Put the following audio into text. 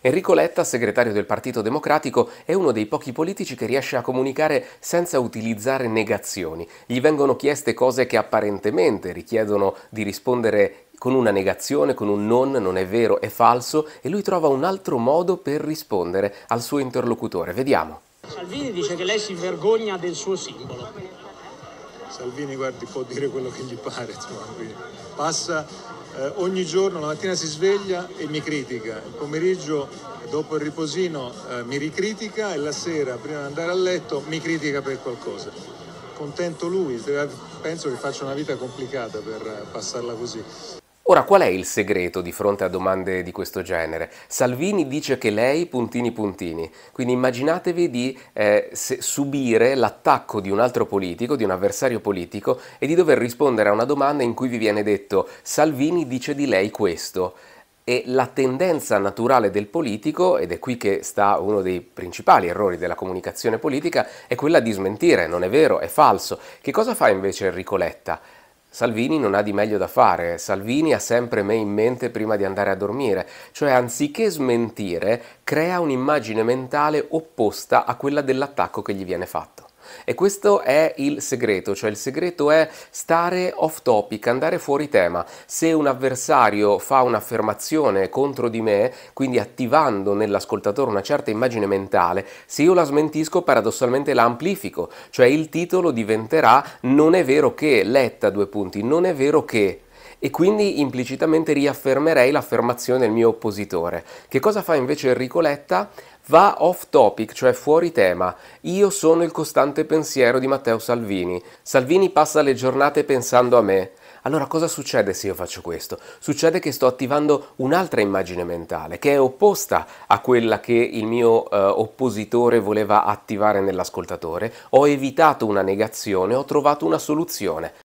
Enrico Letta, segretario del Partito Democratico, è uno dei pochi politici che riesce a comunicare senza utilizzare negazioni. Gli vengono chieste cose che apparentemente richiedono di rispondere con una negazione, con un non, non è vero, è falso, e lui trova un altro modo per rispondere al suo interlocutore. Vediamo. Salvini dice che lei si vergogna del suo simbolo. Salvini guardi, può dire quello che gli pare, insomma, passa eh, ogni giorno, la mattina si sveglia e mi critica, il pomeriggio dopo il riposino eh, mi ricritica e la sera prima di andare a letto mi critica per qualcosa. Contento lui, penso che faccia una vita complicata per passarla così. Ora, qual è il segreto di fronte a domande di questo genere? Salvini dice che lei puntini puntini, quindi immaginatevi di eh, subire l'attacco di un altro politico, di un avversario politico e di dover rispondere a una domanda in cui vi viene detto Salvini dice di lei questo e la tendenza naturale del politico, ed è qui che sta uno dei principali errori della comunicazione politica, è quella di smentire, non è vero, è falso. Che cosa fa invece Enrico Letta? Salvini non ha di meglio da fare, Salvini ha sempre me in mente prima di andare a dormire, cioè anziché smentire crea un'immagine mentale opposta a quella dell'attacco che gli viene fatto. E questo è il segreto, cioè il segreto è stare off topic, andare fuori tema. Se un avversario fa un'affermazione contro di me, quindi attivando nell'ascoltatore una certa immagine mentale, se io la smentisco paradossalmente la amplifico, cioè il titolo diventerà non è vero che Letta due punti, non è vero che e quindi implicitamente riaffermerei l'affermazione del mio oppositore. Che cosa fa invece Enrico Letta? va off topic, cioè fuori tema. Io sono il costante pensiero di Matteo Salvini. Salvini passa le giornate pensando a me. Allora cosa succede se io faccio questo? Succede che sto attivando un'altra immagine mentale che è opposta a quella che il mio eh, oppositore voleva attivare nell'ascoltatore. Ho evitato una negazione, ho trovato una soluzione.